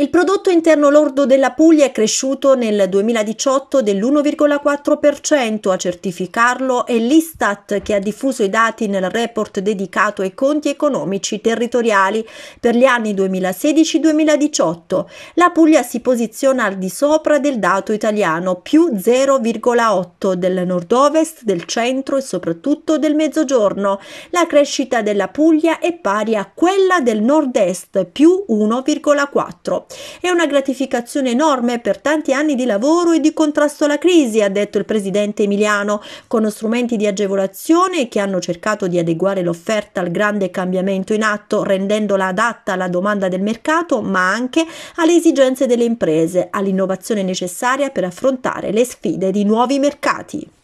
Il prodotto interno lordo della Puglia è cresciuto nel 2018 dell'1,4%, a certificarlo è l'Istat che ha diffuso i dati nel report dedicato ai conti economici territoriali per gli anni 2016-2018. La Puglia si posiziona al di sopra del dato italiano, più 0,8 del nord-ovest, del centro e soprattutto del mezzogiorno. La crescita della Puglia è pari a quella del nord-est, più 1,4. È una gratificazione enorme per tanti anni di lavoro e di contrasto alla crisi, ha detto il presidente Emiliano, con strumenti di agevolazione che hanno cercato di adeguare l'offerta al grande cambiamento in atto, rendendola adatta alla domanda del mercato, ma anche alle esigenze delle imprese, all'innovazione necessaria per affrontare le sfide di nuovi mercati.